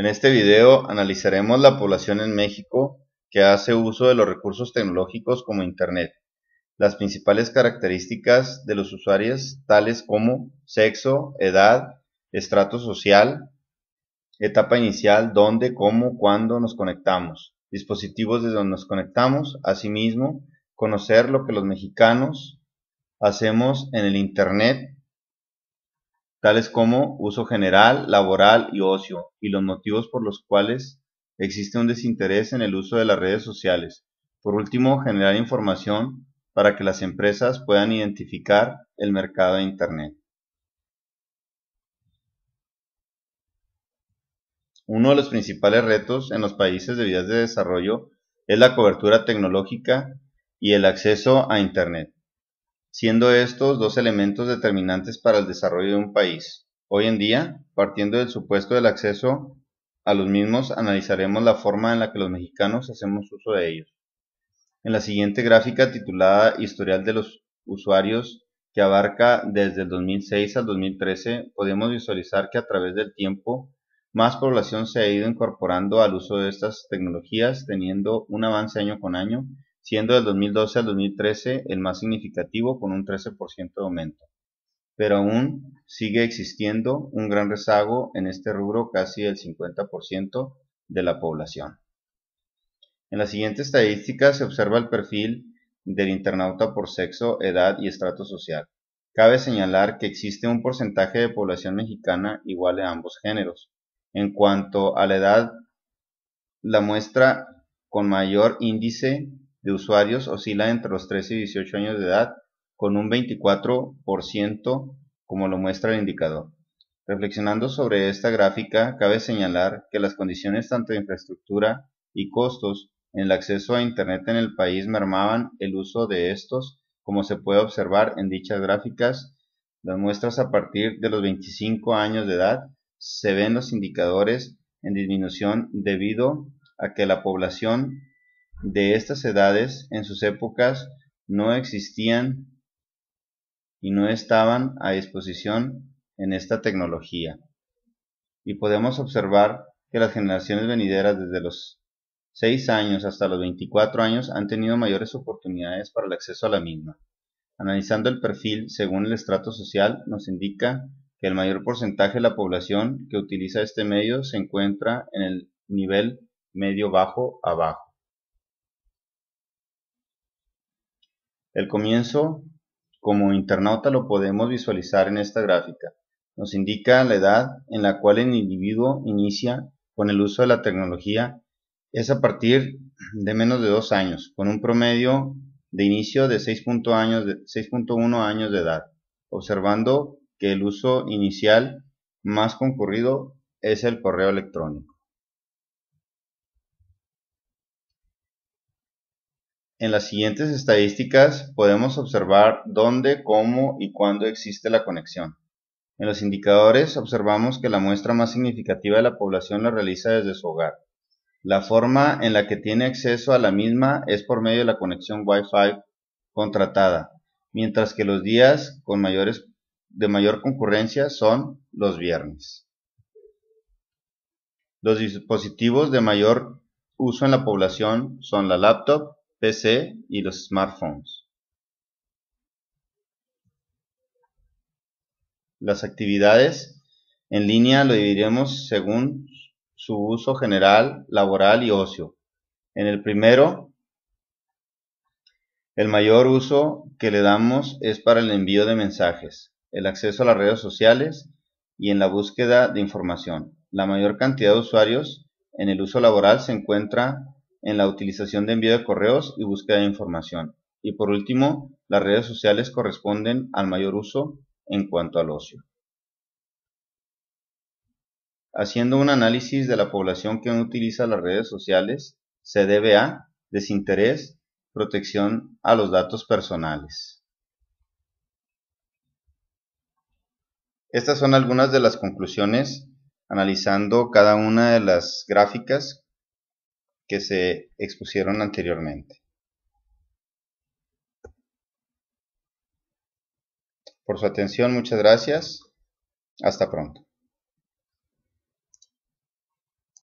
En este video analizaremos la población en México que hace uso de los recursos tecnológicos como Internet, las principales características de los usuarios tales como sexo, edad, estrato social, etapa inicial, dónde, cómo, cuándo nos conectamos, dispositivos desde donde nos conectamos, asimismo, conocer lo que los mexicanos hacemos en el Internet tales como uso general, laboral y ocio, y los motivos por los cuales existe un desinterés en el uso de las redes sociales. Por último, generar información para que las empresas puedan identificar el mercado de Internet. Uno de los principales retos en los países de vías de desarrollo es la cobertura tecnológica y el acceso a Internet siendo estos dos elementos determinantes para el desarrollo de un país. Hoy en día, partiendo del supuesto del acceso a los mismos, analizaremos la forma en la que los mexicanos hacemos uso de ellos. En la siguiente gráfica titulada Historial de los usuarios que abarca desde el 2006 al 2013, podemos visualizar que a través del tiempo más población se ha ido incorporando al uso de estas tecnologías, teniendo un avance año con año siendo del 2012 al 2013 el más significativo con un 13% de aumento. Pero aún sigue existiendo un gran rezago en este rubro casi el 50% de la población. En la siguiente estadística se observa el perfil del internauta por sexo, edad y estrato social. Cabe señalar que existe un porcentaje de población mexicana igual a ambos géneros. En cuanto a la edad, la muestra con mayor índice de usuarios oscila entre los 13 y 18 años de edad, con un 24% como lo muestra el indicador. Reflexionando sobre esta gráfica, cabe señalar que las condiciones tanto de infraestructura y costos en el acceso a Internet en el país mermaban el uso de estos, como se puede observar en dichas gráficas. Las muestras a partir de los 25 años de edad se ven los indicadores en disminución debido a que la población de estas edades en sus épocas no existían y no estaban a disposición en esta tecnología. Y podemos observar que las generaciones venideras desde los 6 años hasta los 24 años han tenido mayores oportunidades para el acceso a la misma. Analizando el perfil según el estrato social nos indica que el mayor porcentaje de la población que utiliza este medio se encuentra en el nivel medio bajo abajo El comienzo como internauta lo podemos visualizar en esta gráfica. Nos indica la edad en la cual el individuo inicia con el uso de la tecnología es a partir de menos de dos años, con un promedio de inicio de 6.1 años, años de edad, observando que el uso inicial más concurrido es el correo electrónico. En las siguientes estadísticas podemos observar dónde, cómo y cuándo existe la conexión. En los indicadores observamos que la muestra más significativa de la población la realiza desde su hogar. La forma en la que tiene acceso a la misma es por medio de la conexión Wi-Fi contratada, mientras que los días con mayores, de mayor concurrencia son los viernes. Los dispositivos de mayor uso en la población son la laptop, PC y los smartphones. Las actividades en línea lo dividiremos según su uso general, laboral y ocio. En el primero, el mayor uso que le damos es para el envío de mensajes, el acceso a las redes sociales y en la búsqueda de información. La mayor cantidad de usuarios en el uso laboral se encuentra en la utilización de envío de correos y búsqueda de información. Y por último, las redes sociales corresponden al mayor uso en cuanto al ocio. Haciendo un análisis de la población que utiliza las redes sociales, se debe a desinterés, protección a los datos personales. Estas son algunas de las conclusiones analizando cada una de las gráficas que se expusieron anteriormente. Por su atención, muchas gracias. Hasta pronto.